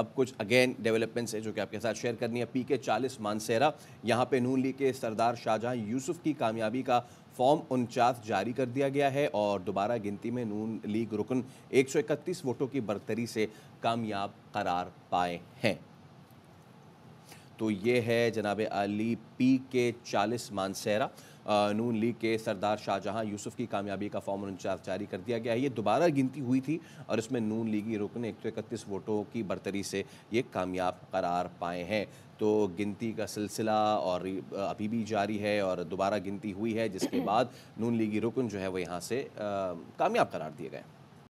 अब कुछ again developments है जो कि आपके साथ शेयर करनी है पी के चालीस मानसेरा यहाँ पे नून लीग के सरदार शाहजहाँ यूसुफ की कामयाबी का फॉर्म उनचास जारी कर दिया गया है और दोबारा गिनती में नून लीग रुकन 131 वोटों की बरतरी से कामयाब करार पाए हैं तो ये है जनाब अली पी के चालीस मानसहरा नून लीग के सरदार शाहजहां यूसुफ की कामयाबी का फॉर्म जारी कर दिया गया है ये दोबारा गिनती हुई थी और इसमें नून लीगी रुकन एक सौ इकतीस वोटों की बरतरी से ये कामयाब करार पाए हैं तो गिनती का सिलसिला और अभी भी जारी है और दोबारा गिनती हुई है जिसके बाद नून लीगी रुकन जो है वो यहाँ से कामयाब करार दिए गए हैं